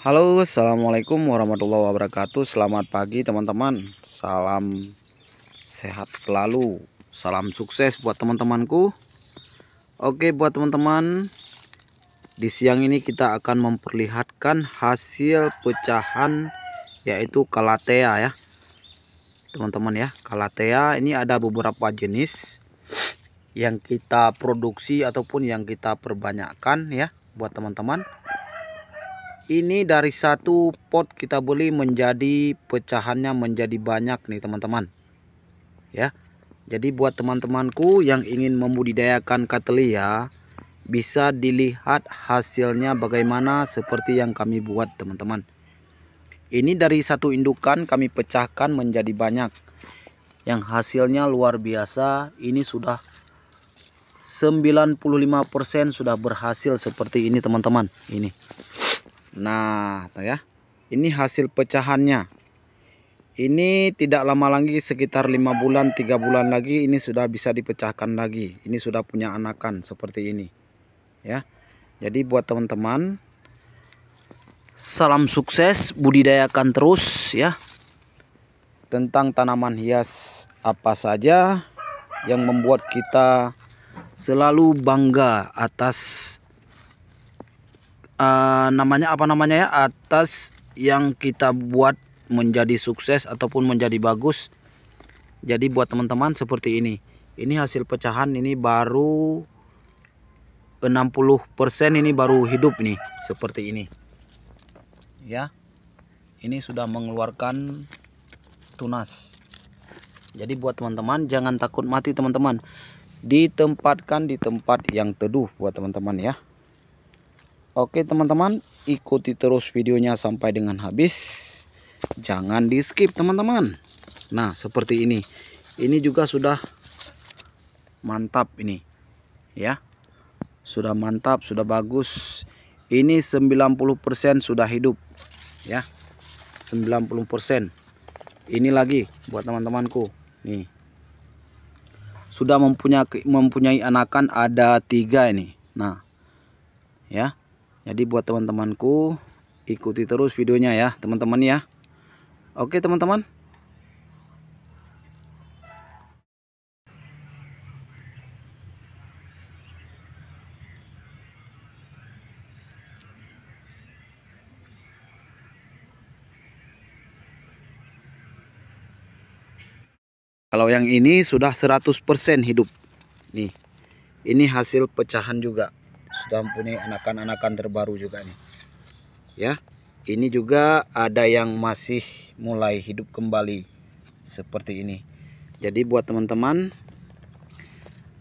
Halo assalamualaikum warahmatullahi wabarakatuh Selamat pagi teman-teman Salam sehat selalu Salam sukses buat teman-temanku Oke buat teman-teman Di siang ini kita akan memperlihatkan hasil pecahan Yaitu kalatea ya Teman-teman ya Kalatea ini ada beberapa jenis Yang kita produksi ataupun yang kita perbanyakkan ya Buat teman-teman ini dari satu pot kita beli menjadi pecahannya menjadi banyak nih teman-teman ya jadi buat teman-temanku yang ingin membudidayakan katelia ya, bisa dilihat hasilnya bagaimana seperti yang kami buat teman-teman ini dari satu indukan kami pecahkan menjadi banyak yang hasilnya luar biasa ini sudah 95% sudah berhasil seperti ini teman-teman ini Nah, tuh ya. Ini hasil pecahannya. Ini tidak lama lagi sekitar 5 bulan, 3 bulan lagi ini sudah bisa dipecahkan lagi. Ini sudah punya anakan seperti ini. Ya. Jadi buat teman-teman salam sukses budidayakan terus ya. Tentang tanaman hias apa saja yang membuat kita selalu bangga atas uh, namanya apa namanya ya atas yang kita buat menjadi sukses ataupun menjadi bagus jadi buat teman-teman seperti ini ini hasil pecahan ini baru 60% ini baru hidup nih seperti ini ya ini sudah mengeluarkan tunas jadi buat teman-teman jangan takut mati teman-teman ditempatkan di tempat yang teduh buat teman-teman ya Oke teman-teman, ikuti terus videonya sampai dengan habis. Jangan di skip teman-teman. Nah seperti ini. Ini juga sudah mantap ini. Ya. Sudah mantap, sudah bagus. Ini 90% sudah hidup. Ya. 90%. Ini lagi buat teman-temanku. Nih sudah mempunyai mempunyai anakan ada tiga ini nah ya jadi buat teman-temanku ikuti terus videonya ya teman-teman ya oke teman-teman Kalau yang ini sudah 100% hidup. Nih. Ini hasil pecahan juga sudah mempunyai anakan-anakan terbaru juga nih ya ini juga ada yang masih mulai hidup kembali seperti ini jadi buat teman-teman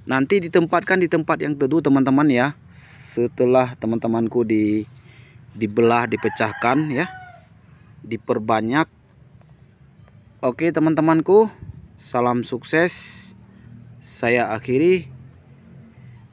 nanti ditempatkan di tempat yang teduh teman-teman ya setelah teman-temanku di dibelah dipecahkan ya diperbanyak oke teman-temanku salam sukses saya akhiri